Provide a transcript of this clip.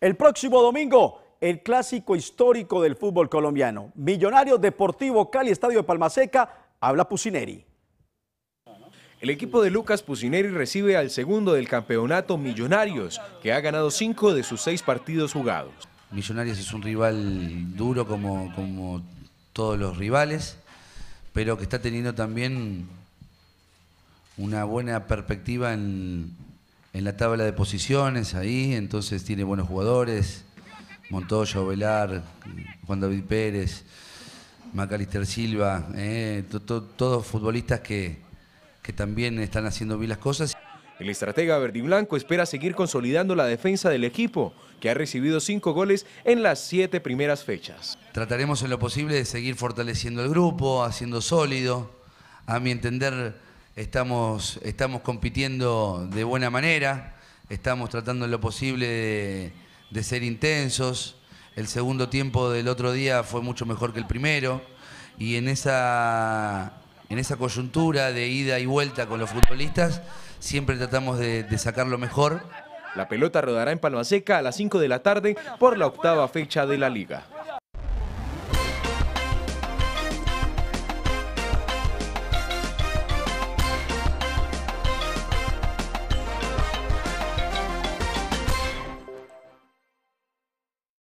El próximo domingo, el clásico histórico del fútbol colombiano. Millonarios Deportivo Cali, Estadio de Palmaseca, habla Pusineri. El equipo de Lucas Pusineri recibe al segundo del campeonato Millonarios, que ha ganado cinco de sus seis partidos jugados. Millonarios es un rival duro como, como todos los rivales, pero que está teniendo también una buena perspectiva en, en la tabla de posiciones ahí, entonces tiene buenos jugadores. Montoya, Ovelar, Juan David Pérez, Macalister Silva, eh, todos futbolistas que, que también están haciendo bien las cosas. El estratega verdiblanco espera seguir consolidando la defensa del equipo, que ha recibido cinco goles en las siete primeras fechas. Trataremos en lo posible de seguir fortaleciendo el grupo, haciendo sólido. A mi entender, estamos, compitiendo de buena manera, estamos tratando en lo posible de, ser intensos. El segundo tiempo del otro día fue mucho mejor que el primero y en esa, coyuntura de ida y vuelta con los futbolistas siempre tratamos de, de sacar lo mejor. La pelota rodará en Palma Seca a las 5 de la tarde por la octava fecha de la liga.